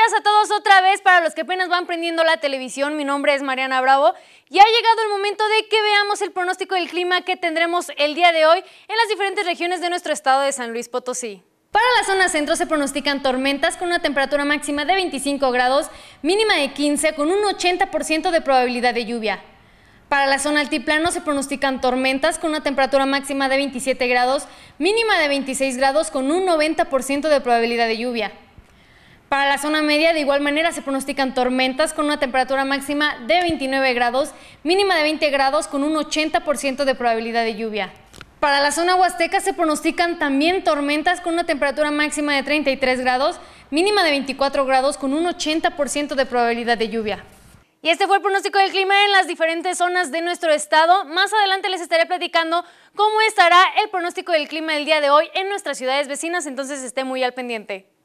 días a todos otra vez para los que apenas van prendiendo la televisión. Mi nombre es Mariana Bravo y ha llegado el momento de que veamos el pronóstico del clima que tendremos el día de hoy en las diferentes regiones de nuestro estado de San Luis Potosí. Para la zona centro se pronostican tormentas con una temperatura máxima de 25 grados, mínima de 15 con un 80% de probabilidad de lluvia. Para la zona altiplano se pronostican tormentas con una temperatura máxima de 27 grados, mínima de 26 grados con un 90% de probabilidad de lluvia. Para la zona media, de igual manera, se pronostican tormentas con una temperatura máxima de 29 grados, mínima de 20 grados, con un 80% de probabilidad de lluvia. Para la zona huasteca se pronostican también tormentas con una temperatura máxima de 33 grados, mínima de 24 grados, con un 80% de probabilidad de lluvia. Y este fue el pronóstico del clima en las diferentes zonas de nuestro estado. Más adelante les estaré platicando cómo estará el pronóstico del clima el día de hoy en nuestras ciudades vecinas, entonces esté muy al pendiente.